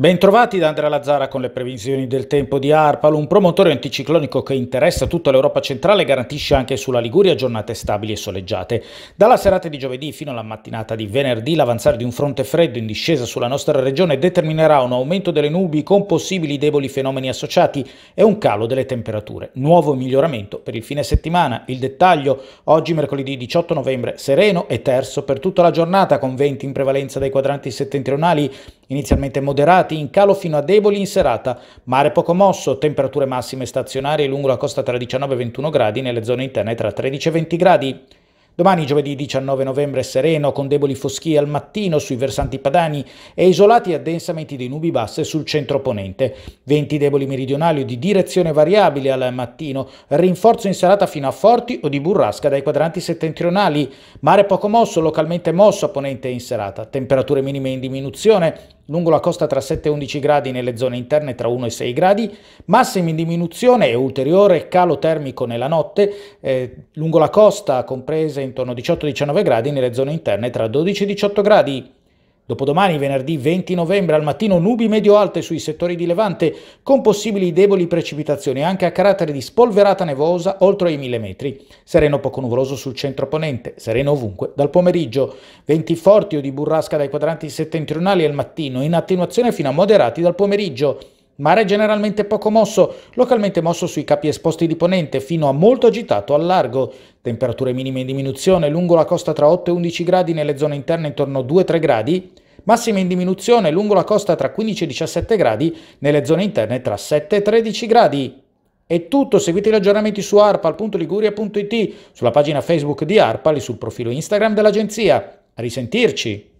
Bentrovati da Andrea Lazzara con le previsioni del tempo di Arpal, un promotore anticiclonico che interessa tutta l'Europa centrale e garantisce anche sulla Liguria giornate stabili e soleggiate. Dalla serata di giovedì fino alla mattinata di venerdì l'avanzare di un fronte freddo in discesa sulla nostra regione determinerà un aumento delle nubi con possibili deboli fenomeni associati e un calo delle temperature. Nuovo miglioramento per il fine settimana. Il dettaglio oggi mercoledì 18 novembre sereno e terzo per tutta la giornata con venti in prevalenza dai quadranti settentrionali inizialmente moderati, in calo fino a deboli in serata. Mare poco mosso, temperature massime stazionarie lungo la costa tra 19 e 21 gradi, nelle zone interne tra 13 e 20 gradi. Domani giovedì 19 novembre sereno con deboli foschie al mattino sui versanti padani e isolati addensamenti di nubi basse sul centro ponente. Venti deboli meridionali o di direzione variabile al mattino, rinforzo in serata fino a forti o di burrasca dai quadranti settentrionali, mare poco mosso, localmente mosso a ponente in serata, temperature minime in diminuzione lungo la costa tra 7 e 11 gradi nelle zone interne tra 1 e 6 gradi, massimi in diminuzione e ulteriore calo termico nella notte, eh, lungo la costa comprese intorno 18-19 gradi nelle zone interne tra 12 e 18 gradi. Dopodomani, venerdì 20 novembre, al mattino nubi medio-alte sui settori di Levante, con possibili deboli precipitazioni anche a carattere di spolverata nevosa oltre i 1000 metri. Sereno poco nuvoloso sul centro ponente, sereno ovunque dal pomeriggio. Venti forti o di burrasca dai quadranti settentrionali al mattino, in attenuazione fino a moderati dal pomeriggio. Mare generalmente poco mosso, localmente mosso sui capi esposti di ponente, fino a molto agitato al largo. Temperature minime in diminuzione, lungo la costa tra 8 e 11 gradi, nelle zone interne intorno a 2-3 gradi, massime in diminuzione lungo la costa tra 15 e 17 gradi, nelle zone interne tra 7 e 13 gradi. È tutto, seguite gli aggiornamenti su arpal.liguria.it, sulla pagina Facebook di Arpal e sul profilo Instagram dell'agenzia. A risentirci!